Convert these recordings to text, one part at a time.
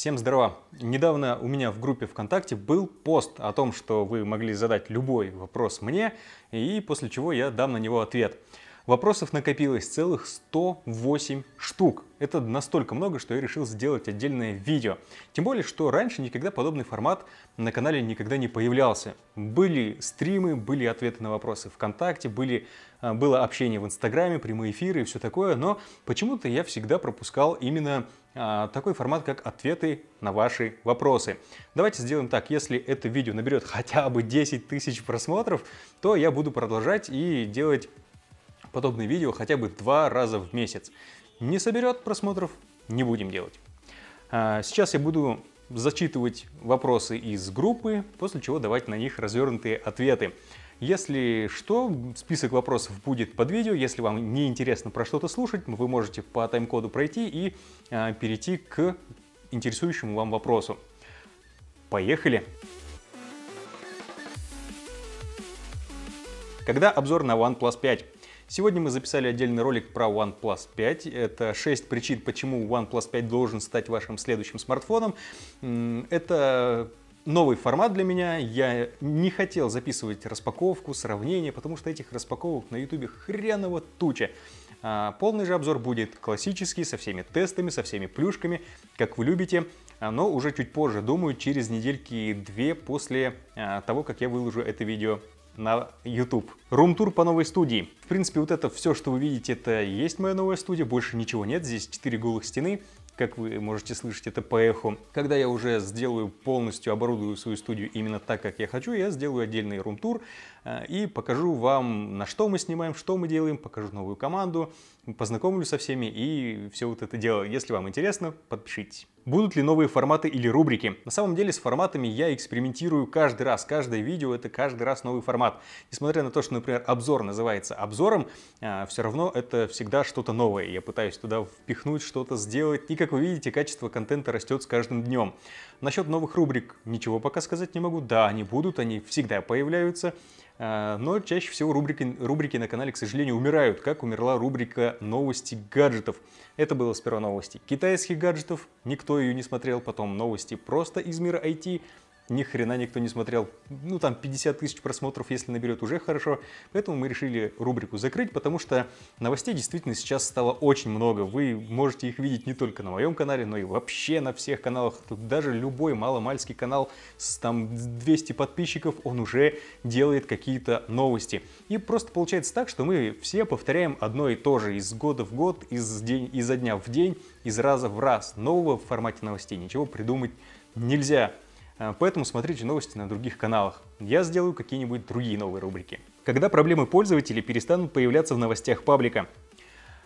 Всем здорово! Недавно у меня в группе ВКонтакте был пост о том, что вы могли задать любой вопрос мне, и после чего я дам на него ответ. Вопросов накопилось целых 108 штук. Это настолько много, что я решил сделать отдельное видео. Тем более, что раньше никогда подобный формат на канале никогда не появлялся. Были стримы, были ответы на вопросы ВКонтакте, были, а, было общение в Инстаграме, прямые эфиры и все такое, но почему-то я всегда пропускал именно а, такой формат, как ответы на ваши вопросы. Давайте сделаем так, если это видео наберет хотя бы 10 тысяч просмотров, то я буду продолжать и делать подобные видео хотя бы два раза в месяц. Не соберет просмотров, не будем делать. А, сейчас я буду зачитывать вопросы из группы, после чего давать на них развернутые ответы. Если что, список вопросов будет под видео. Если вам не интересно про что-то слушать, вы можете по тайм-коду пройти и э, перейти к интересующему вам вопросу. Поехали! Когда обзор на OnePlus 5? Сегодня мы записали отдельный ролик про OnePlus 5. Это 6 причин, почему OnePlus 5 должен стать вашим следующим смартфоном. Это новый формат для меня. Я не хотел записывать распаковку, сравнение, потому что этих распаковок на ютубе хреново туча. А полный же обзор будет классический, со всеми тестами, со всеми плюшками, как вы любите. А, но уже чуть позже, думаю, через недельки две после а, того, как я выложу это видео на YouTube. Рум-тур по новой студии. В принципе, вот это все, что вы видите, это есть моя новая студия. Больше ничего нет. Здесь 4 голых стены как вы можете слышать это по эху. Когда я уже сделаю полностью, оборудую свою студию именно так, как я хочу, я сделаю отдельный рум-тур э, и покажу вам, на что мы снимаем, что мы делаем, покажу новую команду, познакомлю со всеми и все вот это дело. Если вам интересно, подпишитесь. Будут ли новые форматы или рубрики? На самом деле с форматами я экспериментирую каждый раз. Каждое видео это каждый раз новый формат. Несмотря на то, что, например, обзор называется обзором, а, все равно это всегда что-то новое. Я пытаюсь туда впихнуть, что-то сделать. И как вы видите, качество контента растет с каждым днем. Насчет новых рубрик ничего пока сказать не могу. Да, они будут, они всегда появляются. Э, но чаще всего рубрики, рубрики на канале, к сожалению, умирают, как умерла рубрика «Новости гаджетов». Это было сперва новости китайских гаджетов, никто ее не смотрел, потом новости просто из мира IT, ни хрена никто не смотрел. Ну, там 50 тысяч просмотров, если наберет, уже хорошо. Поэтому мы решили рубрику закрыть, потому что новостей действительно сейчас стало очень много. Вы можете их видеть не только на моем канале, но и вообще на всех каналах. Тут даже любой маломальский канал с там 200 подписчиков, он уже делает какие-то новости. И просто получается так, что мы все повторяем одно и то же из года в год, из день, изо дня в день, из раза в раз. Нового в формате новостей ничего придумать нельзя. Э, поэтому смотрите новости на других каналах. Я сделаю какие-нибудь другие новые рубрики. Когда проблемы пользователей перестанут появляться в новостях паблика?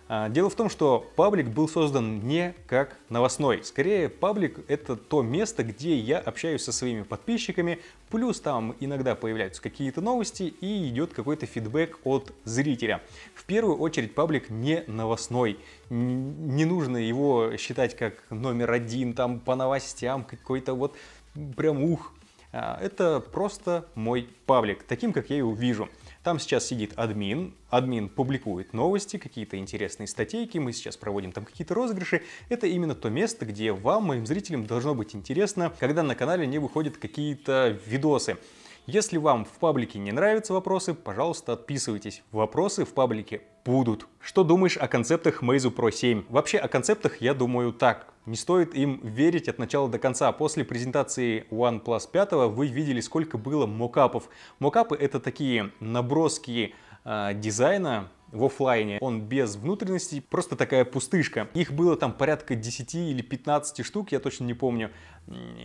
Э, дело в том, что паблик был создан не как новостной. Скорее, паблик — это то место, где я общаюсь со своими подписчиками, плюс там иногда появляются какие-то новости и идет какой-то фидбэк от зрителя. В первую очередь паблик не новостной. Не нужно его считать как номер один, там по новостям какой-то вот прям ух. А, это просто мой паблик, таким, как я его вижу. Там сейчас сидит админ, админ публикует новости, какие-то интересные статейки, мы сейчас проводим там какие-то розыгрыши. Это именно то место, где вам, моим зрителям, должно быть интересно, когда на канале не выходят какие-то видосы. Если вам в паблике не нравятся вопросы, пожалуйста, отписывайтесь. Вопросы в паблике будут. Что думаешь о концептах Meizu Pro 7? Вообще о концептах я думаю так. Не стоит им верить от начала до конца. После презентации OnePlus 5 вы видели, сколько было мокапов. Мокапы это такие наброски э, дизайна, в офлайне. Он без внутренностей, просто такая пустышка. Их было там порядка 10 или 15 штук, я точно не помню.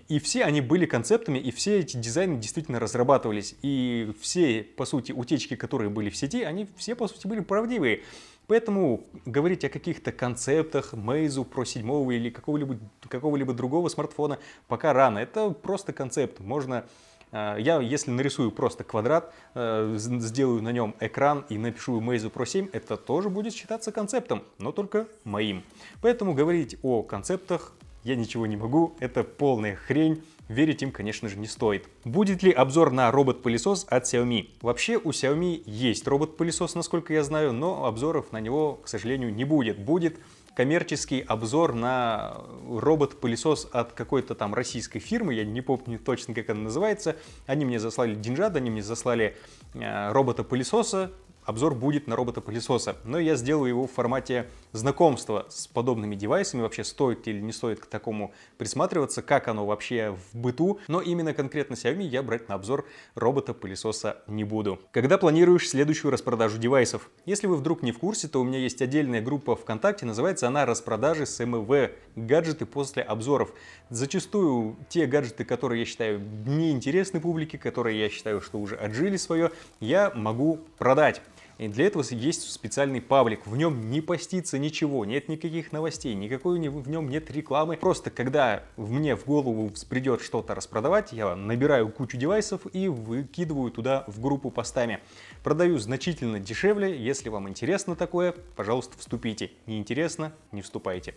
И все они были концептами, и все эти дизайны действительно разрабатывались. И все, по сути, утечки, которые были в сети, они все, по сути, были правдивые. Поэтому говорить о каких-то концептах Meizu Pro 7 или какого-либо какого другого смартфона пока рано. Это просто концепт. Можно э, я, если нарисую просто квадрат, э, сделаю на нем экран и напишу Meizu Pro 7, это тоже будет считаться концептом, но только моим. Поэтому говорить о концептах я ничего не могу, это полная хрень, верить им, конечно же, не стоит. Будет ли обзор на робот-пылесос от Xiaomi? Вообще у Xiaomi есть робот-пылесос, насколько я знаю, но обзоров на него, к сожалению, не будет. Будет коммерческий обзор на робот-пылесос от какой-то там российской фирмы, я не помню точно, как она называется. Они мне заслали деньжат, они мне заслали э, робота-пылесоса, обзор будет на робота-пылесоса, но я сделаю его в формате знакомства с подобными девайсами, вообще стоит или не стоит к такому присматриваться, как оно вообще в быту, но именно конкретно Xiaomi я брать на обзор робота-пылесоса не буду. Когда планируешь следующую распродажу девайсов? Если вы вдруг не в курсе, то у меня есть отдельная группа ВКонтакте, называется она «Распродажи с МВ. Гаджеты после обзоров». Зачастую те гаджеты, которые я считаю неинтересны публике, которые я считаю, что уже отжили свое, я могу продать. И для этого есть специальный паблик. В нем не постится ничего, нет никаких новостей, никакой в нем нет рекламы. Просто когда мне в голову придет что-то распродавать, я набираю кучу девайсов и выкидываю туда в группу постами. Продаю значительно дешевле. Если вам интересно такое, пожалуйста, вступите. Не интересно, не вступайте.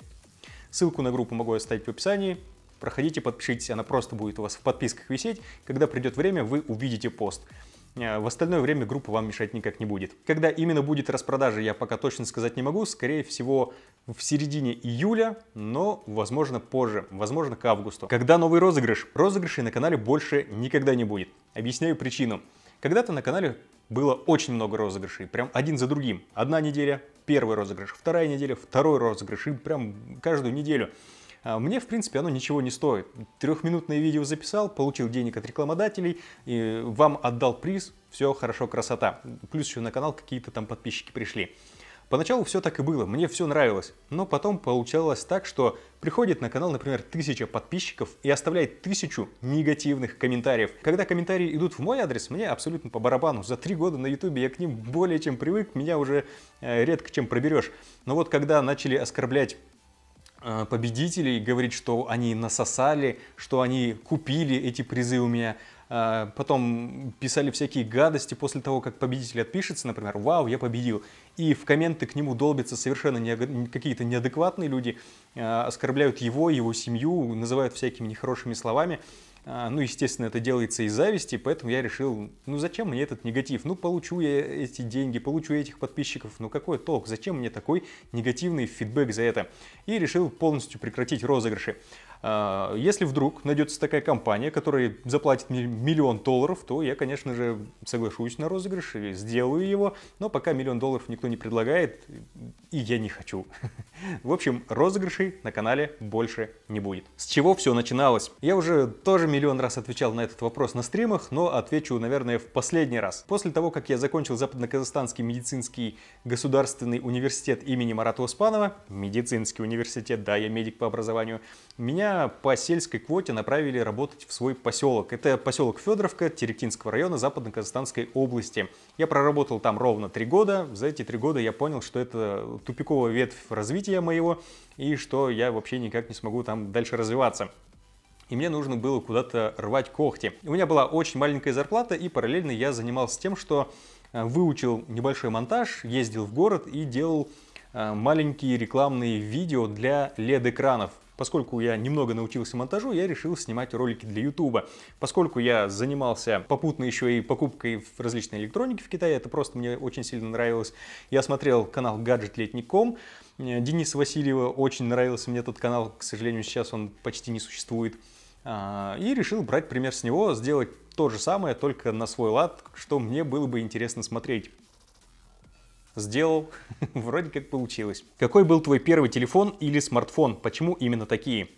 Ссылку на группу могу оставить в описании. Проходите, подпишитесь, она просто будет у вас в подписках висеть. Когда придет время, вы увидите пост. Э, в остальное время группа вам мешать никак не будет. Когда именно будет распродажа, я пока точно сказать не могу. Скорее всего, в середине июля, но, возможно, позже. Возможно, к августу. Когда новый розыгрыш? Розыгрышей на канале больше никогда не будет. Объясняю причину. Когда-то на канале было очень много розыгрышей, прям один за другим. Одна неделя, первый розыгрыш, вторая неделя, второй розыгрыш, и прям каждую неделю. А мне, в принципе, оно ничего не стоит. Трехминутное видео записал, получил денег от рекламодателей, и вам отдал приз, все хорошо, красота. Плюс еще на канал какие-то там подписчики пришли. Поначалу все так и было, мне все нравилось, но потом получалось так, что приходит на канал, например, тысяча подписчиков и оставляет тысячу негативных комментариев. Когда комментарии идут в мой адрес, мне абсолютно по барабану. За три года на ютубе я к ним более чем привык, меня уже э, редко чем проберешь. Но вот когда начали оскорблять Э, победителей, говорит, что они насосали, что они купили эти призы у меня. Э, потом писали всякие гадости после того, как победитель отпишется, например, «Вау, я победил». И в комменты к нему долбятся совершенно не, какие-то неадекватные люди, э, оскорбляют его, его семью, называют всякими нехорошими словами. А, ну, естественно, это делается из зависти, поэтому я решил, ну зачем мне этот негатив? Ну, получу я эти деньги, получу я этих подписчиков, ну какой толк? Зачем мне такой негативный фидбэк за это? И решил полностью прекратить розыгрыши. А, если вдруг найдется такая компания, которая заплатит миллион долларов, то я, конечно же, соглашусь на розыгрыш и сделаю его, но пока миллион долларов никто не предлагает, и я не хочу. В общем, розыгрышей на канале больше не будет. С чего все начиналось? Я уже тоже миллион раз отвечал на этот вопрос на стримах, но отвечу, наверное, в последний раз. После того, как я закончил Западно-Казахстанский медицинский государственный университет имени Марата Успанова, медицинский университет, да, я медик по образованию, меня по сельской квоте направили работать в свой поселок. Это поселок Федоровка Теректинского района Западно-Казахстанской области. Я проработал там ровно три года. За эти три года я понял, что это тупиковая ветвь развития моего и что я вообще никак не смогу там дальше развиваться и мне нужно было куда-то рвать когти. У меня была очень маленькая зарплата, и параллельно я занимался тем, что э, выучил небольшой монтаж, ездил в город и делал э, маленькие рекламные видео для LED-экранов. Поскольку я немного научился монтажу, я решил снимать ролики для YouTube. Поскольку я занимался попутно еще и покупкой в различной электроники в Китае, это просто мне очень сильно нравилось. Я смотрел канал Гаджетлетником э, Дениса Васильева, очень нравился мне этот канал, к сожалению, сейчас он почти не существует. А, и решил брать пример с него, сделать то же самое, только на свой лад, что мне было бы интересно смотреть. Сделал. Вроде как получилось. Какой был твой первый телефон или смартфон? Почему именно такие?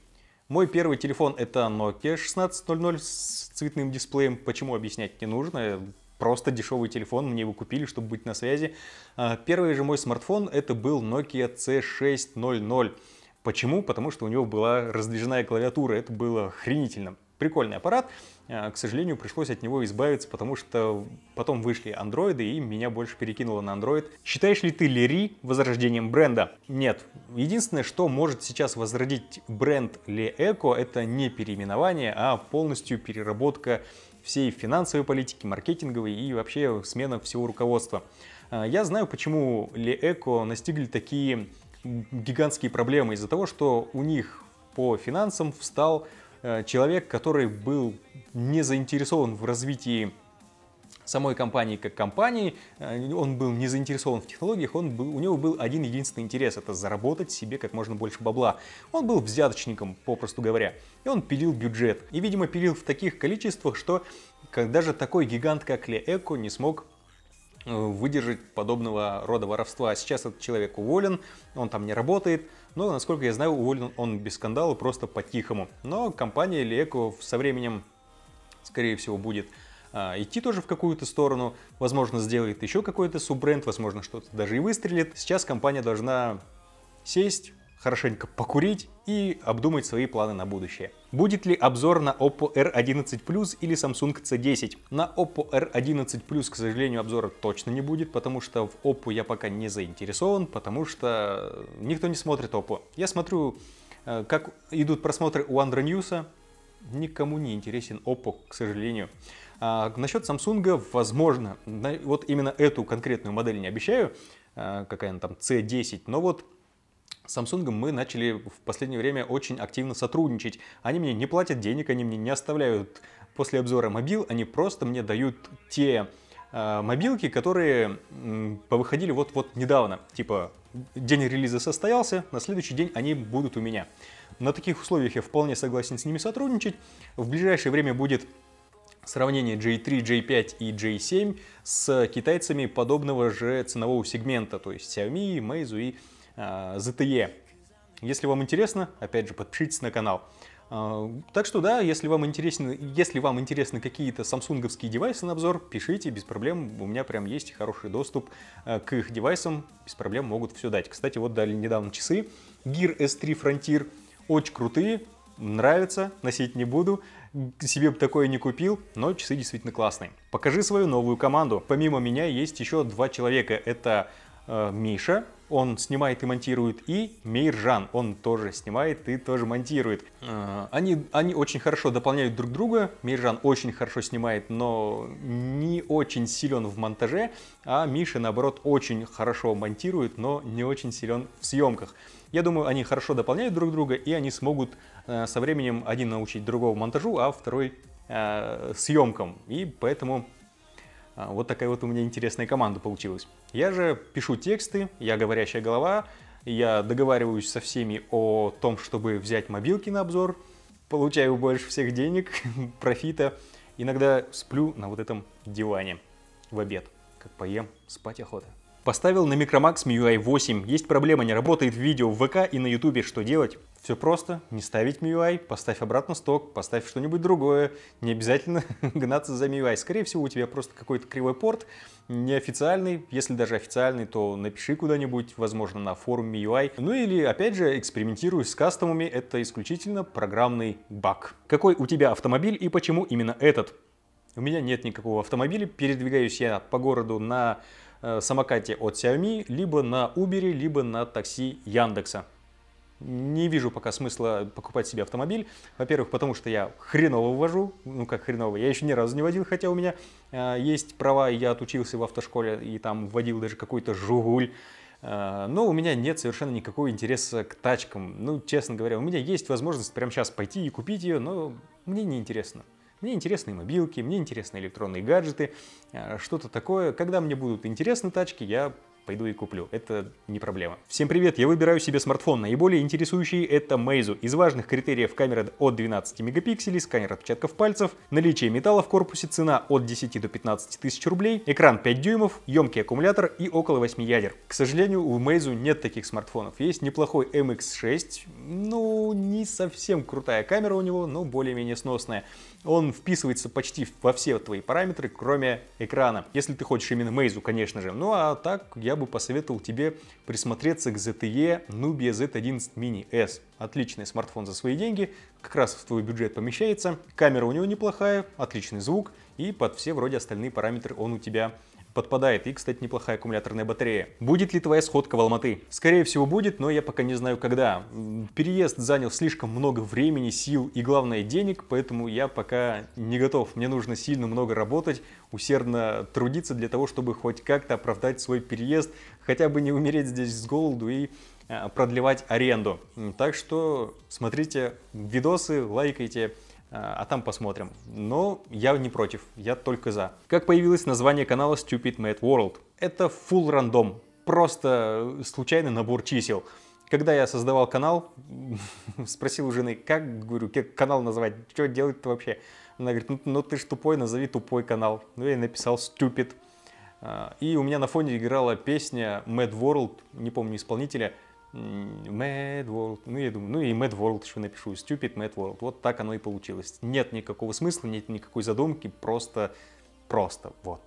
Мой первый телефон это Nokia 1600 с цветным дисплеем. Почему объяснять не нужно? Просто дешевый телефон, мне его купили, чтобы быть на связи. А, первый же мой смартфон это был Nokia C600. Почему? Потому что у него была раздвижная клавиатура, это было хренительно. Прикольный аппарат, а, к сожалению, пришлось от него избавиться, потому что потом вышли андроиды, и меня больше перекинуло на андроид. Считаешь ли ты Лери возрождением бренда? Нет. Единственное, что может сейчас возродить бренд Ле Эко, это не переименование, а полностью переработка всей финансовой политики, маркетинговой и вообще смена всего руководства. А, я знаю, почему Ле Эко настигли такие гигантские проблемы из-за того, что у них по финансам встал э, человек, который был не заинтересован в развитии самой компании как компании, э, он был не заинтересован в технологиях, он был, у него был один единственный интерес – это заработать себе как можно больше бабла. Он был взяточником, попросту говоря, и он пилил бюджет. И, видимо, пилил в таких количествах, что даже такой гигант, как Ле Эко, не смог выдержать подобного рода воровства. А сейчас этот человек уволен, он там не работает, но, насколько я знаю, уволен он без скандала, просто по-тихому. Но компания Леко со временем, скорее всего, будет а, идти тоже в какую-то сторону, возможно, сделает еще какой-то суббренд, возможно, что-то даже и выстрелит. Сейчас компания должна сесть, хорошенько покурить и обдумать свои планы на будущее. Будет ли обзор на Oppo R11 Plus или Samsung C10? На Oppo R11 Plus, к сожалению, обзора точно не будет, потому что в Oppo я пока не заинтересован, потому что никто не смотрит Oppo. Я смотрю, э, как идут просмотры у Andro News, никому не интересен Oppo, к сожалению. А, насчет Samsung, возможно, вот именно эту конкретную модель не обещаю, а, какая она там, C10, но вот с Samsung мы начали в последнее время очень активно сотрудничать. Они мне не платят денег, они мне не оставляют после обзора мобил, они просто мне дают те э, мобилки, которые э, повыходили вот-вот недавно. Типа, день релиза состоялся, на следующий день они будут у меня. На таких условиях я вполне согласен с ними сотрудничать. В ближайшее время будет сравнение J3, J5 и J7 с китайцами подобного же ценового сегмента, то есть Xiaomi, Meizu и Э, ZTE. Если вам интересно, опять же, подпишитесь на канал. Э, так что да, если вам интересны, если вам интересны какие-то самсунговские девайсы на обзор, пишите, без проблем, у меня прям есть хороший доступ э, к их девайсам, без проблем могут все дать. Кстати, вот дали недавно часы Gear S3 Frontier, очень крутые, нравится, носить не буду, себе бы такое не купил, но часы действительно классные. Покажи свою новую команду. Помимо меня есть еще два человека, это э, Миша, он снимает и монтирует, и Мейржан, он тоже снимает и тоже монтирует. А, они, они очень хорошо дополняют друг друга, Мейржан очень хорошо снимает, но не очень силен в монтаже, а Миша, наоборот, очень хорошо монтирует, но не очень силен в съемках. Я думаю, они хорошо дополняют друг друга, и они смогут э, со временем один научить другого монтажу, а второй э, съемкам. И поэтому а, вот такая вот у меня интересная команда получилась. Я же пишу тексты, я говорящая голова, я договариваюсь со всеми о том, чтобы взять мобилки на обзор, получаю больше всех денег, профита. Иногда сплю на вот этом диване в обед. Как поем, спать охота. Поставил на Micromax MIUI 8. Есть проблема, не работает видео в ВК и на YouTube. Что делать? Все просто. Не ставить MIUI, поставь обратно сток, поставь что-нибудь другое. Не обязательно гнаться за MIUI. Скорее всего, у тебя просто какой-то кривой порт, неофициальный. Если даже официальный, то напиши куда-нибудь, возможно, на форум MIUI. Ну или, опять же, экспериментируй с кастомами. Это исключительно программный баг. Какой у тебя автомобиль и почему именно этот? У меня нет никакого автомобиля, передвигаюсь я по городу на Э, самокате от Xiaomi, либо на Uber, либо на такси Яндекса. Не вижу пока смысла покупать себе автомобиль. Во-первых, потому что я хреново вожу. Ну как хреново, я еще ни разу не водил, хотя у меня э, есть права, я отучился в автошколе и там водил даже какой-то жугуль. Э, но у меня нет совершенно никакого интереса к тачкам. Ну, честно говоря, у меня есть возможность прямо сейчас пойти и купить ее, но мне не интересно. Мне интересны мобилки, мне интересны электронные гаджеты, э, что-то такое. Когда мне будут интересны тачки, я пойду и куплю. Это не проблема. Всем привет, я выбираю себе смартфон. Наиболее интересующий это Meizu. Из важных критериев камера от 12 мегапикселей, сканер отпечатков пальцев, наличие металла в корпусе, цена от 10 до 15 тысяч рублей, экран 5 дюймов, емкий аккумулятор и около 8 ядер. К сожалению, у Meizu нет таких смартфонов. Есть неплохой MX6, ну не совсем крутая камера у него, но более-менее сносная. Он вписывается почти во все твои параметры, кроме экрана. Если ты хочешь именно Meizu, конечно же. Ну а так, я бы посоветовал тебе присмотреться к ZTE Nubia Z11 Mini S. Отличный смартфон за свои деньги, как раз в твой бюджет помещается. Камера у него неплохая, отличный звук и под все вроде остальные параметры он у тебя подпадает. И, кстати, неплохая аккумуляторная батарея. Будет ли твоя сходка в Алматы? Скорее всего будет, но я пока не знаю когда. Переезд занял слишком много времени, сил и, главное, денег, поэтому я пока не готов. Мне нужно сильно много работать, усердно трудиться для того, чтобы хоть как-то оправдать свой переезд, хотя бы не умереть здесь с голоду и а, продлевать аренду. Так что смотрите видосы, лайкайте, а, а там посмотрим. Но я не против, я только за. Как появилось название канала Stupid Mad World? Это full рандом, просто э, случайный набор чисел. Когда я создавал канал, спросил у жены, как, говорю, как канал назвать, что делать-то вообще? Она говорит, ну, ну ты ж тупой, назови тупой канал. Ну я и написал Stupid. А, и у меня на фоне играла песня Mad World, не помню исполнителя, Mad World, ну, я думаю, ну и Mad World еще напишу, Stupid Mad World. Вот так оно и получилось. Нет никакого смысла, нет никакой задумки, просто, просто, вот.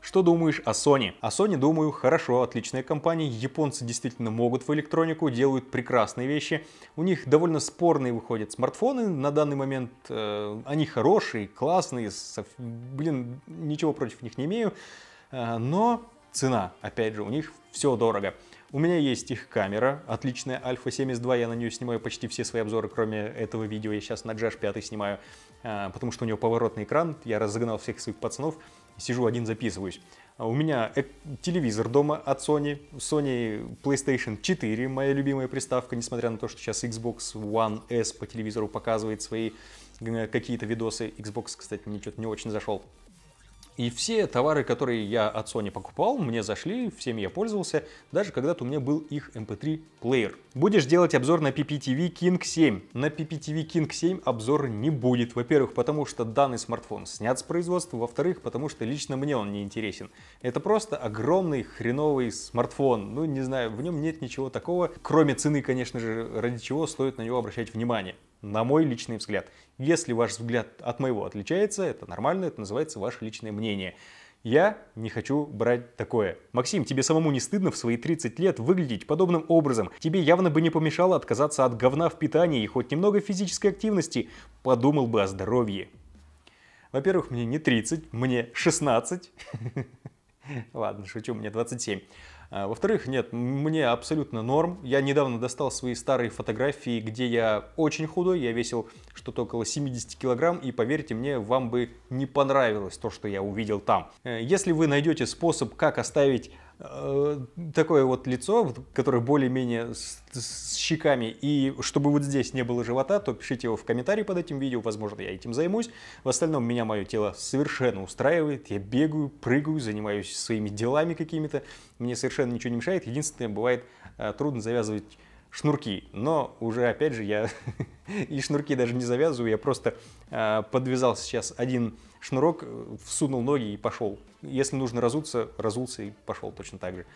Что думаешь о Sony? О Sony думаю, хорошо, отличная компания. Японцы действительно могут в электронику, делают прекрасные вещи. У них довольно спорные выходят смартфоны на данный момент. Э, они хорошие, классные, со, блин, ничего против них не имею. Э, но цена, опять же, у них все дорого. У меня есть их камера, отличная Alpha-72, я на нее снимаю почти все свои обзоры, кроме этого видео, я сейчас на Джаш 5 снимаю, а, потому что у него поворотный экран, я разогнал всех своих пацанов, сижу один записываюсь. А у меня телевизор дома от Sony, Sony PlayStation 4, моя любимая приставка, несмотря на то, что сейчас Xbox One S по телевизору показывает свои э, какие-то видосы. Xbox, кстати, мне что-то не очень зашел. И все товары, которые я от Sony покупал, мне зашли, всеми я пользовался, даже когда-то у меня был их MP3 эм плеер. Будешь делать обзор на PPTV King 7. На PPTV King 7 обзор не будет. Во-первых, потому что данный смартфон снят с производства, во-вторых, потому что лично мне он не интересен. Это просто огромный хреновый смартфон. Ну, не знаю, в нем нет ничего такого, кроме цены, конечно же, ради чего стоит на него обращать внимание на мой личный взгляд. Если ваш взгляд от моего отличается, это нормально, это называется ваше личное мнение. Я не хочу брать такое. Максим, тебе самому не стыдно в свои 30 лет выглядеть подобным образом? Тебе явно бы не помешало отказаться от говна в питании и хоть немного физической активности. Подумал бы о здоровье. Во-первых, мне не 30, мне 16. Ладно, шучу, мне 27. А, во-вторых, нет, мне абсолютно норм. Я недавно достал свои старые фотографии, где я очень худой, я весил что-то около 70 килограмм, и поверьте мне, вам бы не понравилось то, что я увидел там. Э, если вы найдете способ, как оставить Э, такое вот лицо, которое более-менее с, с щеками, и чтобы вот здесь не было живота, то пишите его в комментарии под этим видео, возможно, я этим займусь. В остальном меня мое тело совершенно устраивает, я бегаю, прыгаю, занимаюсь своими делами какими-то, мне совершенно ничего не мешает, единственное, бывает э, трудно завязывать шнурки, но уже, опять же, я и шнурки даже не завязываю, я просто э, подвязал сейчас один шнурок, всунул ноги и пошел если нужно разуться, разулся и пошел точно так же.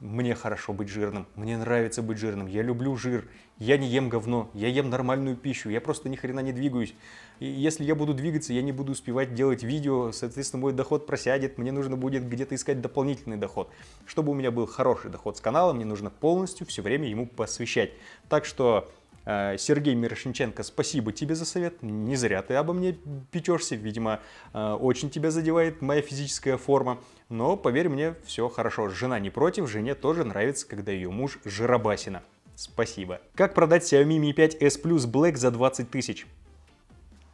Мне хорошо быть жирным, мне нравится быть жирным, я люблю жир, я не ем говно, я ем нормальную пищу, я просто ни хрена не двигаюсь. И если я буду двигаться, я не буду успевать делать видео, соответственно, мой доход просядет, мне нужно будет где-то искать дополнительный доход. Чтобы у меня был хороший доход с канала, мне нужно полностью все время ему посвящать. Так что Э, Сергей Мирошниченко, спасибо тебе за совет. Не зря ты обо мне печешься. Видимо, э, очень тебя задевает моя физическая форма. Но, поверь мне, все хорошо. Жена не против, жене тоже нравится, когда ее муж жиробасина. Спасибо. Как продать Xiaomi Mi 5 S Plus Black за 20 тысяч?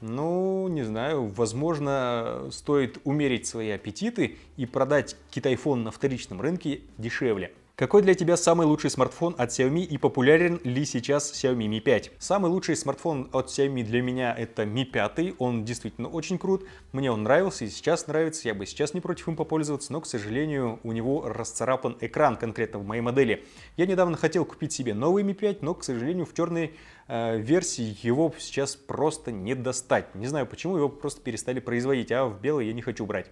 Ну, не знаю, возможно, стоит умерить свои аппетиты и продать китайфон на вторичном рынке дешевле. Какой для тебя самый лучший смартфон от Xiaomi и популярен ли сейчас Xiaomi Mi 5? Самый лучший смартфон от Xiaomi для меня это Mi 5. Он действительно очень крут. Мне он нравился и сейчас нравится. Я бы сейчас не против им попользоваться, но, к сожалению, у него расцарапан экран конкретно в моей модели. Я недавно хотел купить себе новый Mi 5, но, к сожалению, в черной э, версии его сейчас просто не достать. Не знаю почему, его просто перестали производить, а в белый я не хочу брать.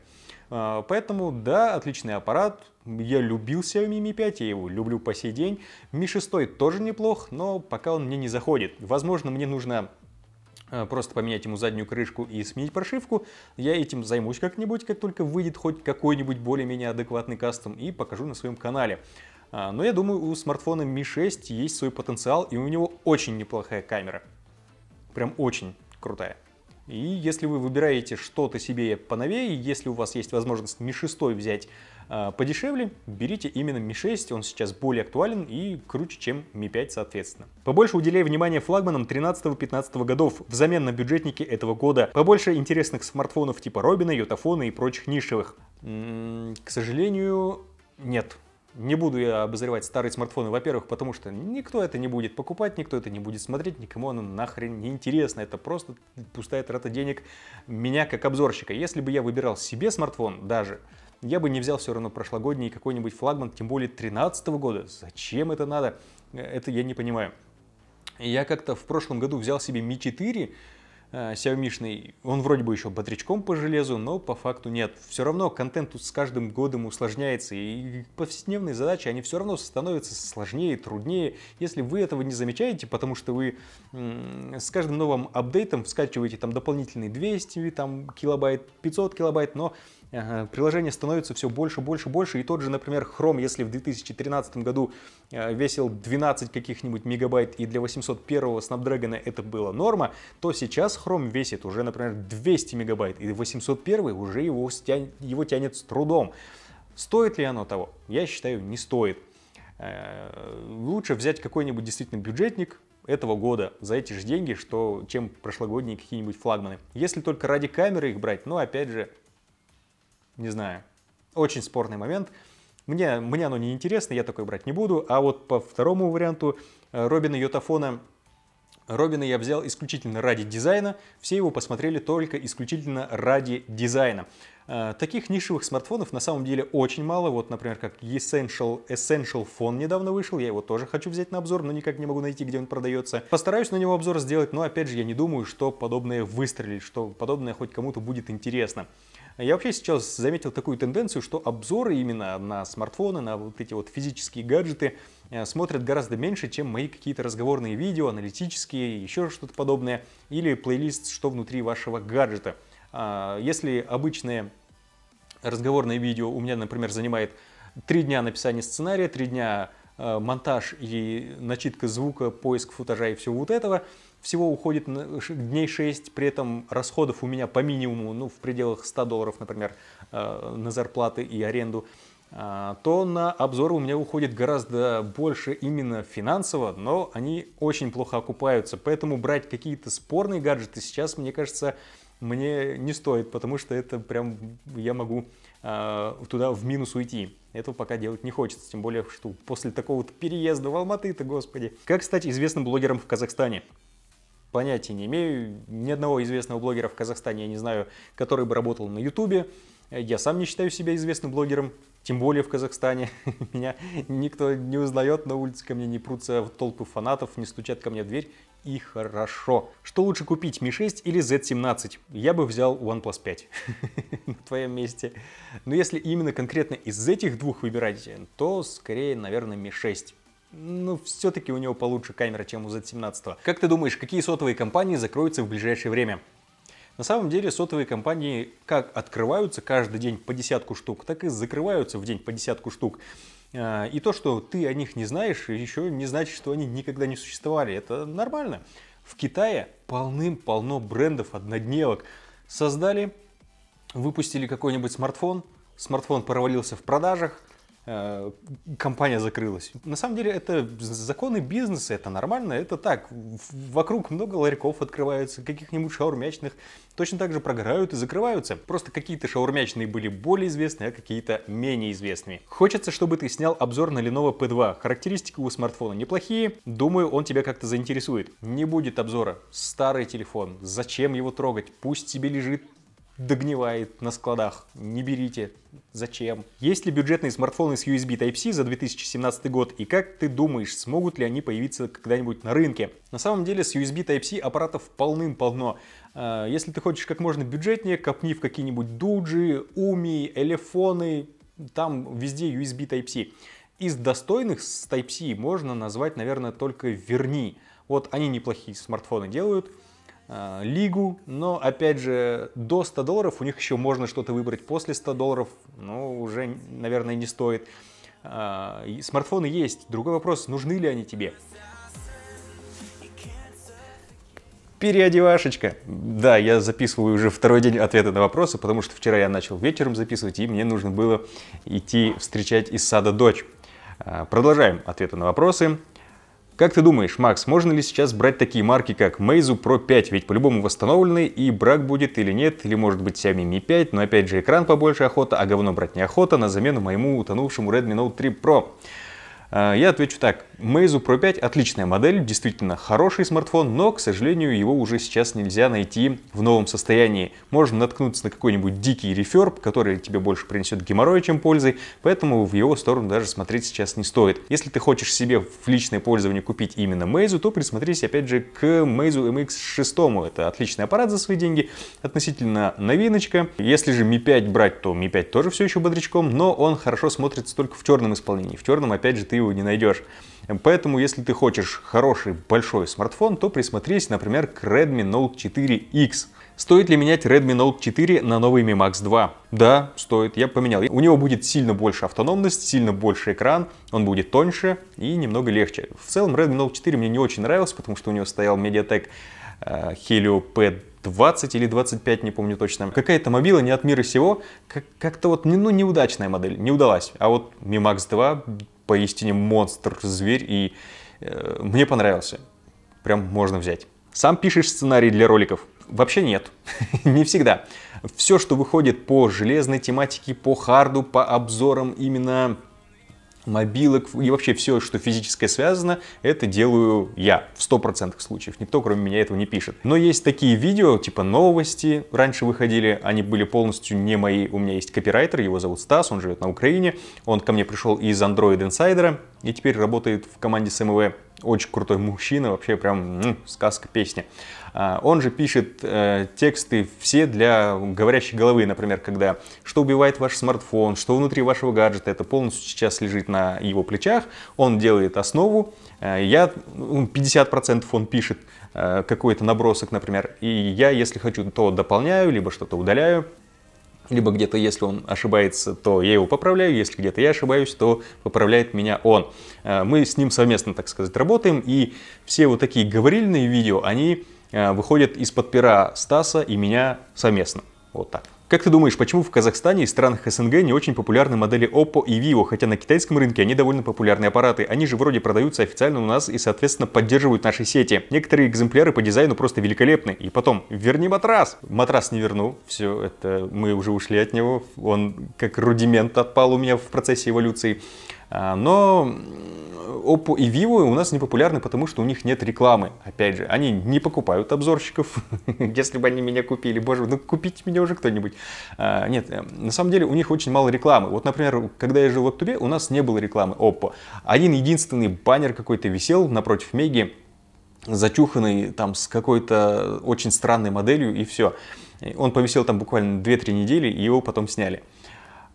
А, поэтому, да, отличный аппарат. Я любил Xiaomi Mi 5, я его люблю по сей день. Mi 6 тоже неплох, но пока он мне не заходит. Возможно, мне нужно а, просто поменять ему заднюю крышку и сменить прошивку. Я этим займусь как-нибудь, как только выйдет хоть какой-нибудь более-менее адекватный кастом и покажу на своем канале. А, но я думаю, у смартфона Mi 6 есть свой потенциал, и у него очень неплохая камера. Прям очень крутая. И если вы выбираете что-то себе поновее, если у вас есть возможность Ми 6 взять э, подешевле, берите именно Ми 6, он сейчас более актуален и круче, чем Ми 5 соответственно. Побольше уделяй внимание флагманам 13-15 годов, взамен на бюджетники этого года. Побольше интересных смартфонов типа Робина, Йотафона и прочих нишевых. М -м, к сожалению, нет. Не буду я обозревать старые смартфоны, во-первых, потому что никто это не будет покупать, никто это не будет смотреть, никому оно нахрен не интересно. Это просто пустая трата денег меня как обзорщика. Если бы я выбирал себе смартфон даже, я бы не взял все равно прошлогодний какой-нибудь флагман, тем более 2013 года. Зачем это надо? Э, это я не понимаю. Я как-то в прошлом году взял себе Mi 4, Э, Xiaomi, он вроде бы еще бодрячком по железу, но по факту нет. Все равно контент тут с каждым годом усложняется, и повседневные задачи, они все равно становятся сложнее, труднее. Если вы этого не замечаете, потому что вы с каждым новым апдейтом скачиваете там дополнительные 200 там, килобайт, 500 килобайт, но приложение становится все больше, больше, больше. И тот же, например, Chrome, если в 2013 году э, весил 12 каких-нибудь мегабайт, и для 801 Snapdragon это было норма, то сейчас Chrome весит уже, например, 200 мегабайт, и 801 уже его, стянет, его тянет с трудом. Стоит ли оно того? Я считаю, не стоит. Э, лучше взять какой-нибудь действительно бюджетник, этого года за эти же деньги, что, чем прошлогодние какие-нибудь флагманы. Если только ради камеры их брать, но опять же, не знаю, очень спорный момент. Мне, мне оно не интересно, я такое брать не буду. А вот по второму варианту э, Робина Йотафона Робина я взял исключительно ради дизайна, все его посмотрели только исключительно ради дизайна. Э, таких нишевых смартфонов на самом деле очень мало. Вот, например, как Essential, Essential Phone недавно вышел, я его тоже хочу взять на обзор, но никак не могу найти, где он продается. Постараюсь на него обзор сделать, но опять же я не думаю, что подобное выстрелит, что подобное хоть кому-то будет интересно. Я вообще сейчас заметил такую тенденцию, что обзоры именно на смартфоны, на вот эти вот физические гаджеты э, смотрят гораздо меньше, чем мои какие-то разговорные видео, аналитические, еще что-то подобное, или плейлист «Что внутри вашего гаджета». А, если обычные разговорное видео у меня, например, занимает три дня написания сценария, три дня э, монтаж и начитка звука, поиск футажа и всего вот этого – всего уходит дней 6, при этом расходов у меня по минимуму, ну, в пределах 100 долларов, например, э, на зарплаты и аренду, а, то на обзоры у меня уходит гораздо больше именно финансово, но они очень плохо окупаются. Поэтому брать какие-то спорные гаджеты сейчас, мне кажется, мне не стоит, потому что это прям я могу э, туда в минус уйти. Этого пока делать не хочется, тем более, что после такого переезда в Алматы-то, господи. Как стать известным блогером в Казахстане? понятия не имею. Ни одного известного блогера в Казахстане я не знаю, который бы работал на Ютубе. Я сам не считаю себя известным блогером, тем более в Казахстане. Меня никто не узнает, на улице ко мне не прутся в толпы фанатов, не стучат ко мне в дверь. И хорошо. Что лучше купить, Mi 6 или Z17? Я бы взял OnePlus 5 на твоем месте. Но если именно конкретно из этих двух выбирать, то скорее, наверное, Mi 6 ну, все-таки у него получше камера, чем у Z17. Как ты думаешь, какие сотовые компании закроются в ближайшее время? На самом деле сотовые компании как открываются каждый день по десятку штук, так и закрываются в день по десятку штук. А, и то, что ты о них не знаешь, еще не значит, что они никогда не существовали. Это нормально. В Китае полным-полно брендов однодневок. Создали, выпустили какой-нибудь смартфон, смартфон провалился в продажах, компания закрылась. На самом деле это законы бизнеса, это нормально, это так. Вокруг много ларьков открываются, каких-нибудь шаурмячных. Точно так же прогорают и закрываются. Просто какие-то шаурмячные были более известные, а какие-то менее известные. Хочется, чтобы ты снял обзор на Lenovo P2. Характеристики у смартфона неплохие. Думаю, он тебя как-то заинтересует. Не будет обзора. Старый телефон. Зачем его трогать? Пусть себе лежит догнивает на складах. Не берите. Зачем? Есть ли бюджетные смартфоны с USB Type-C за 2017 год? И как ты думаешь, смогут ли они появиться когда-нибудь на рынке? На самом деле с USB Type-C аппаратов полным-полно. Э, если ты хочешь как можно бюджетнее, копни в какие-нибудь дуджи, уми, элефоны. Там везде USB Type-C. Из достойных с Type-C можно назвать, наверное, только Верни. Вот они неплохие смартфоны делают – Э, лигу, но опять же до 100 долларов у них еще можно что-то выбрать, после 100 долларов, ну уже, наверное, не стоит. Э, смартфоны есть, другой вопрос, нужны ли они тебе? Переодевашечка. Да, я записываю уже второй день ответы на вопросы, потому что вчера я начал вечером записывать, и мне нужно было идти встречать из сада дочь. Э, продолжаем ответы на вопросы. Как ты думаешь, Макс, можно ли сейчас брать такие марки, как Meizu Pro 5? Ведь по-любому восстановлены, и брак будет или нет, или может быть Xiaomi Mi 5, но опять же экран побольше охота, а говно брать неохота на замену моему утонувшему Redmi Note 3 Pro. Э, я отвечу так. Meizu Pro 5 отличная модель, действительно хороший смартфон, но, к сожалению, его уже сейчас нельзя найти в новом состоянии. Можно наткнуться на какой-нибудь дикий реферб, который тебе больше принесет геморроя, чем пользы, поэтому в его сторону даже смотреть сейчас не стоит. Если ты хочешь себе в личное пользование купить именно Meizu, то присмотрись опять же к Meizu MX6. Это отличный аппарат за свои деньги, относительно новиночка. Если же Mi 5 брать, то Mi 5 тоже все еще бодрячком, но он хорошо смотрится только в черном исполнении. В черном, опять же, ты его не найдешь. Эм, поэтому, если ты хочешь хороший большой смартфон, то присмотрись, например, к Redmi Note 4X. Стоит ли менять Redmi Note 4 на новый Mi Max 2? Да, стоит, я поменял. У него будет сильно больше автономность, сильно больше экран, он будет тоньше и немного легче. В целом Redmi Note 4 мне не очень нравился, потому что у него стоял Mediatek э, Helio P 20 или 25, не помню точно. Какая-то мобила не от мира сего, как-то вот ну, неудачная модель, не удалась. А вот Mi Max 2 поистине монстр, зверь, и э, мне понравился. Прям можно взять. Сам пишешь сценарий для роликов? Вообще нет. Не всегда. Все, что выходит по железной тематике, по харду, по обзорам именно мобилок и вообще все, что физическое связано, это делаю я в 100% случаев. Никто, кроме меня, этого не пишет. Но есть такие видео, типа новости, раньше выходили, они были полностью не мои. У меня есть копирайтер, его зовут Стас, он живет на Украине. Он ко мне пришел из Android Insider и теперь работает в команде СМВ. Очень крутой мужчина, вообще прям м -м, сказка, песня. А, он же пишет э, тексты все для говорящей головы, например, когда что убивает ваш смартфон, что внутри вашего гаджета, это полностью сейчас лежит на его плечах, он делает основу, э, я 50% ну, он пишет э, какой-то набросок, например, и я, если хочу, то дополняю, либо что-то удаляю, либо где-то, если он ошибается, то я его поправляю, если где-то я ошибаюсь, то поправляет меня он. Мы с ним совместно, так сказать, работаем, и все вот такие говорильные видео, они Э, выходят из-под пера Стаса и меня совместно. Вот так. Как ты думаешь, почему в Казахстане и странах СНГ не очень популярны модели Oppo и Vivo, хотя на китайском рынке они довольно популярные аппараты? Они же вроде продаются официально у нас и, соответственно, поддерживают наши сети. Некоторые экземпляры по дизайну просто великолепны. И потом, верни матрас! Матрас не верну, все, это мы уже ушли от него, он как рудимент отпал у меня в процессе эволюции. А, но Oppo и Vivo у нас не популярны, потому что у них нет рекламы. Опять же, они не покупают обзорщиков. Если бы они меня купили, боже, ну купите меня уже кто-нибудь. А, нет, эм, на самом деле у них очень мало рекламы. Вот, например, когда я жил в Актубе, у нас не было рекламы Oppo. Один единственный баннер какой-то висел напротив Меги, зачуханный там с какой-то очень странной моделью и все. Он повисел там буквально 2-3 недели, и его потом сняли.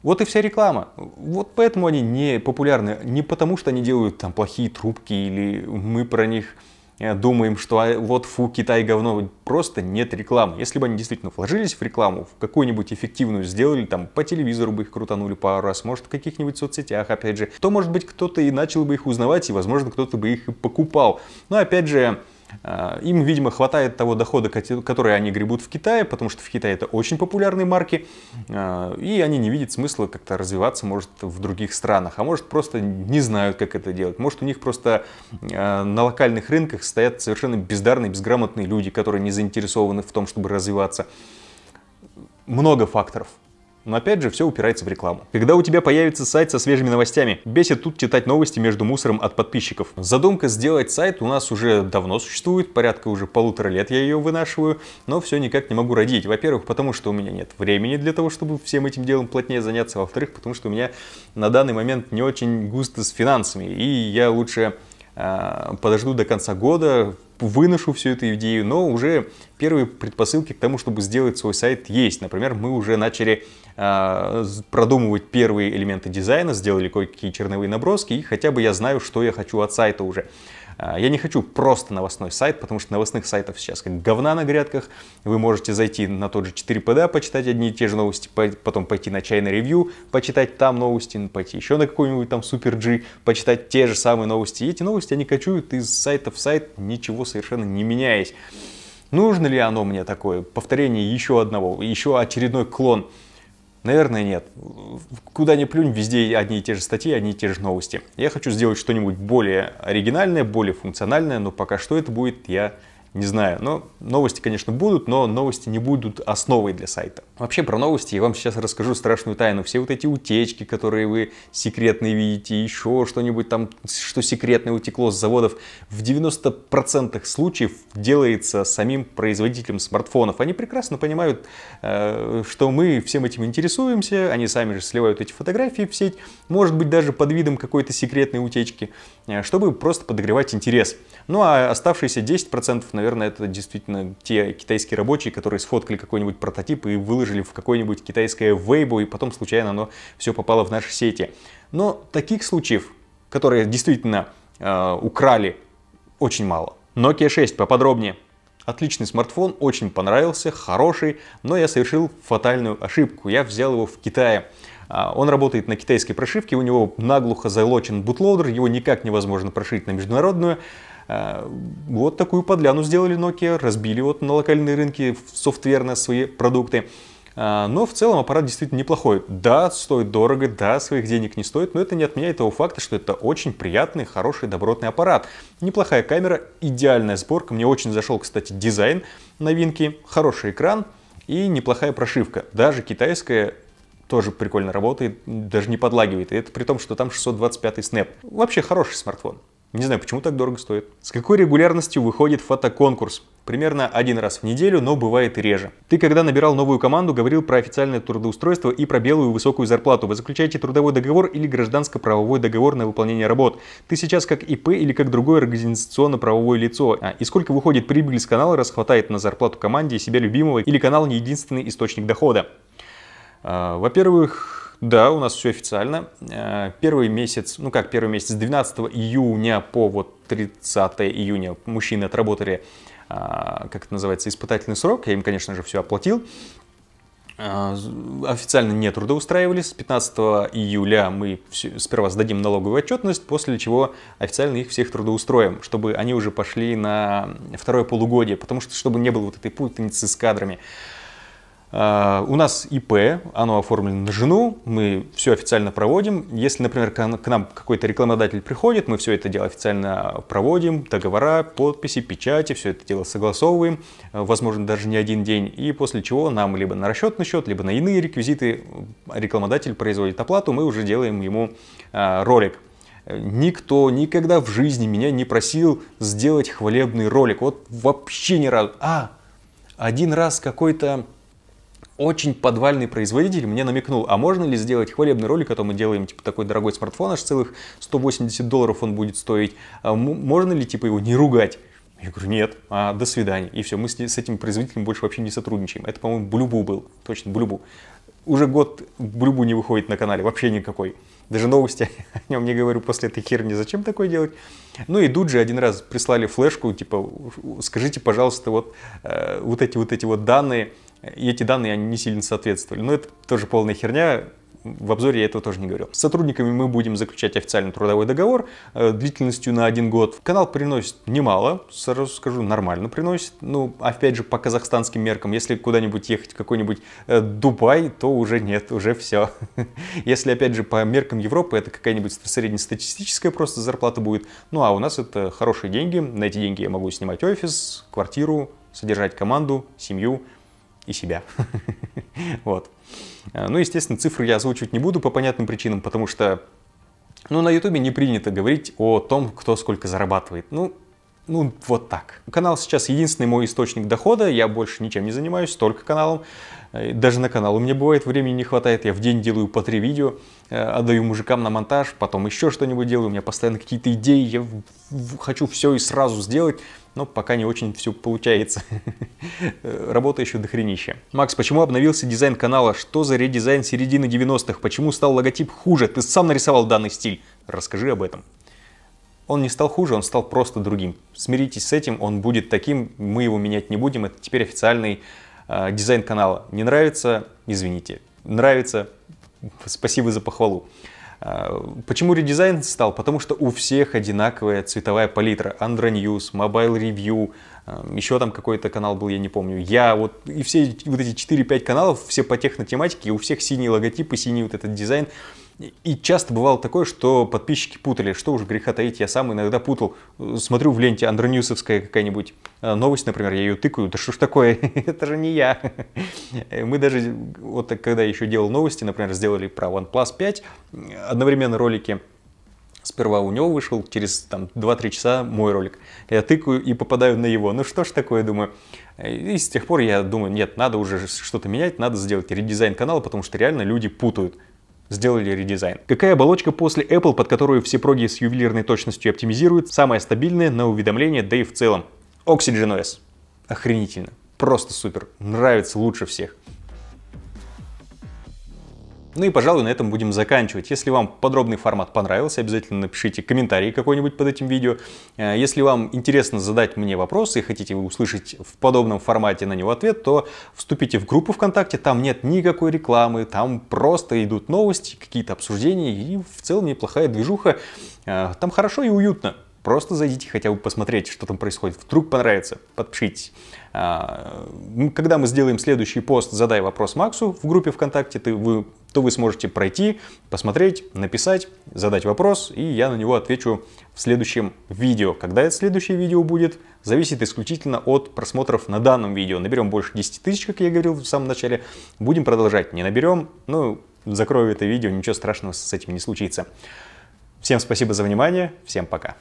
Вот и вся реклама. Вот поэтому они не популярны. Не потому, что они делают там плохие трубки или мы про них э, думаем, что а, вот фу, Китай говно. Просто нет рекламы. Если бы они действительно вложились в рекламу, в какую-нибудь эффективную сделали, там по телевизору бы их крутанули пару раз, может в каких-нибудь соцсетях, опять же, то может быть кто-то и начал бы их узнавать, и возможно кто-то бы их и покупал. Но опять же, а, им, видимо, хватает того дохода, который они гребут в Китае, потому что в Китае это очень популярные марки, а, и они не видят смысла как-то развиваться, может, в других странах, а может, просто не знают, как это делать. Может, у них просто а, на локальных рынках стоят совершенно бездарные, безграмотные люди, которые не заинтересованы в том, чтобы развиваться. Много факторов. Но опять же, все упирается в рекламу. Когда у тебя появится сайт со свежими новостями, бесит тут читать новости между мусором от подписчиков. Задумка сделать сайт у нас уже давно существует, порядка уже полутора лет я ее вынашиваю, но все никак не могу родить. Во-первых, потому что у меня нет времени для того, чтобы всем этим делом плотнее заняться. Во-вторых, потому что у меня на данный момент не очень густо с финансами, и я лучше э, подожду до конца года, Типа, выношу всю эту идею, но уже первые предпосылки к тому, чтобы сделать свой сайт есть. Например, мы уже начали а, продумывать первые элементы дизайна, сделали кое-какие черновые наброски, и хотя бы я знаю, что я хочу от сайта уже. А, я не хочу просто новостной сайт, потому что новостных сайтов сейчас как говна на грядках. Вы можете зайти на тот же 4PD, почитать одни и те же новости, потом пойти на чайный ревью, почитать там новости, ну, пойти еще на какой-нибудь там Super G, почитать те же самые новости. И эти новости, они кочуют из сайта в сайт, ничего совершенно не меняясь. Нужно ли оно мне такое? Повторение еще одного, еще очередной клон – Наверное, нет. Куда ни плюнь, везде одни и те же статьи, одни и те же новости. Я хочу сделать что-нибудь более оригинальное, более функциональное, но пока что это будет, я не знаю, но новости, конечно, будут, но новости не будут основой для сайта. Вообще про новости я вам сейчас расскажу страшную тайну. Все вот эти утечки, которые вы секретные видите, еще что-нибудь там, что секретное утекло с заводов, в 90% случаев делается самим производителем смартфонов. Они прекрасно понимают, э, что мы всем этим интересуемся, они сами же сливают эти фотографии в сеть, может быть даже под видом какой-то секретной утечки. Э, чтобы просто подогревать интерес. Ну а оставшиеся 10%, наверное, это действительно те китайские рабочие, которые сфоткали какой-нибудь прототип и выложили в какое-нибудь китайское вейбу, и потом случайно оно все попало в наши сети. Но таких случаев, которые действительно э, украли, очень мало. Nokia 6 поподробнее. Отличный смартфон, очень понравился, хороший, но я совершил фатальную ошибку. Я взял его в Китае. А, он работает на китайской прошивке, у него наглухо залочен бутлоудер, его никак невозможно прошить на международную. А, вот такую подляну сделали Nokia, разбили вот на локальные рынки софтверно свои продукты. А, но в целом аппарат действительно неплохой. Да, стоит дорого, да, своих денег не стоит, но это не отменяет того факта, что это очень приятный, хороший, добротный аппарат. Неплохая камера, идеальная сборка. Мне очень зашел, кстати, дизайн новинки, хороший экран и неплохая прошивка. Даже китайская тоже прикольно работает, даже не подлагивает. И это при том, что там 625 Snap. Вообще хороший смартфон. Не знаю, почему так дорого стоит. С какой регулярностью выходит фотоконкурс? Примерно один раз в неделю, но бывает реже. Ты, когда набирал новую команду, говорил про официальное трудоустройство и про белую высокую зарплату. Вы заключаете трудовой договор или гражданско-правовой договор на выполнение работ. Ты сейчас как ИП или как другое организационно-правовое лицо. А, и сколько выходит прибыль с канала, расхватает на зарплату команде, себя любимого или канал не единственный источник дохода. А, во-первых, да, у нас все официально. А, первый месяц, ну как первый месяц, с 12 июня по вот 30 июня мужчины отработали, а, как это называется, испытательный срок. Я им, конечно же, все оплатил. Официально не трудоустраивались. 15 июля мы сперва сдадим налоговую отчетность, после чего официально их всех трудоустроим, чтобы они уже пошли на второе полугодие, потому что чтобы не было вот этой путаницы с кадрами. А, у нас ИП, оно оформлено на жену, мы все официально проводим. Если, например, к нам какой-то рекламодатель приходит, мы все это дело официально проводим, договора, подписи, печати, все это дело согласовываем, э, возможно, даже не один день, и после чего нам либо на расчетный счет, либо на иные реквизиты э, рекламодатель производит оплату, мы уже делаем ему э, ролик. Никто никогда в жизни меня не просил сделать хвалебный ролик. Вот вообще ни разу. А, один раз какой-то очень подвальный производитель мне намекнул, а можно ли сделать хвалебный ролик, а то мы делаем типа такой дорогой смартфон, аж целых 180 долларов он будет стоить, а можно ли типа его не ругать? Я говорю, нет, а, до свидания. И все, мы с, с этим производителем больше вообще не сотрудничаем. Это, по-моему, Блюбу был, точно, Блюбу. Уже год Блюбу не выходит на канале, вообще никакой. Даже новости о нем не говорю после этой херни, зачем такое делать. Ну и тут же один раз прислали флешку, типа, скажите, пожалуйста, вот, э, вот эти вот эти вот данные, и эти данные они не сильно соответствовали. Но это тоже полная херня, в обзоре я этого тоже не говорил. С сотрудниками мы будем заключать официальный трудовой договор э, длительностью на один год. Канал приносит немало, сразу скажу, нормально приносит. Ну, опять же, по казахстанским меркам, если куда-нибудь ехать в какой-нибудь э, Дубай, то уже нет, уже все. Если, опять же, по меркам Европы, это какая-нибудь среднестатистическая просто зарплата будет. Ну, а у нас это хорошие деньги. На эти деньги я могу снимать офис, квартиру, содержать команду, семью – и себя. Вот. Э, ну, естественно, цифры я озвучивать не буду по понятным причинам, потому что ну, на Ютубе не принято говорить о том, кто сколько зарабатывает. Ну, ну, вот так. Канал сейчас единственный мой источник дохода, я больше ничем не занимаюсь, только каналом. Э, даже на канал у меня бывает времени не хватает, я в день делаю по три видео, э, отдаю мужикам на монтаж, потом еще что-нибудь делаю, у меня постоянно какие-то идеи, я хочу все и сразу сделать но пока не очень все получается. Э, работа еще дохренища. Макс, почему обновился дизайн канала? Что за редизайн середины 90-х? Почему стал логотип хуже? Ты сам нарисовал данный стиль. Расскажи об этом. Он не стал хуже, он стал просто другим. Смиритесь с этим, он будет таким, мы его менять не будем. Это теперь официальный э, дизайн канала. Не нравится? Извините. Нравится? Спасибо за похвалу. А, почему редизайн стал? Потому что у всех одинаковая цветовая палитра. Andro News, Mobile Review, а, еще там какой-то канал был, я не помню. Я вот, и все вот эти 4-5 каналов, все по технотематике, и у всех синие логотипы, синий вот этот дизайн. И часто бывало такое, что подписчики путали, что уж греха таить, я сам иногда путал. Смотрю в ленте Андронюсовская какая-нибудь э, новость, например, я ее тыкаю, да что ж такое, это же не я. Мы даже, вот когда еще делал новости, например, сделали про OnePlus 5, одновременно ролики Сперва у него вышел, через там 2-3 часа мой ролик. Я тыкаю и попадаю на его. Ну что ж такое, думаю. И с тех пор я думаю, нет, надо уже что-то менять, надо сделать редизайн канала, потому что реально люди путают сделали редизайн. Какая оболочка после Apple, под которую все проги с ювелирной точностью оптимизируют, самая стабильная на уведомления, да и в целом? Oxygen OS. Охренительно. Просто супер. Нравится лучше всех. Ну и, пожалуй, на этом будем заканчивать. Если вам подробный формат понравился, обязательно напишите комментарий какой-нибудь под этим видео. Э, если вам интересно задать мне вопросы и хотите услышать в подобном формате на него ответ, то вступите в группу ВКонтакте, там нет никакой рекламы, там просто идут новости, какие-то обсуждения и в целом неплохая движуха. Э, там хорошо и уютно. Просто зайдите хотя бы посмотреть, что там происходит. Вдруг понравится, подпишитесь. А, когда мы сделаем следующий пост «Задай вопрос Максу» в группе ВКонтакте, ты, вы, то вы сможете пройти, посмотреть, написать, задать вопрос, и я на него отвечу в следующем видео. Когда это следующее видео будет, зависит исключительно от просмотров на данном видео. Наберем больше 10 тысяч, как я говорил в самом начале, будем продолжать. Не наберем, ну, закрою это видео, ничего страшного с этим не случится. Всем спасибо за внимание, всем пока.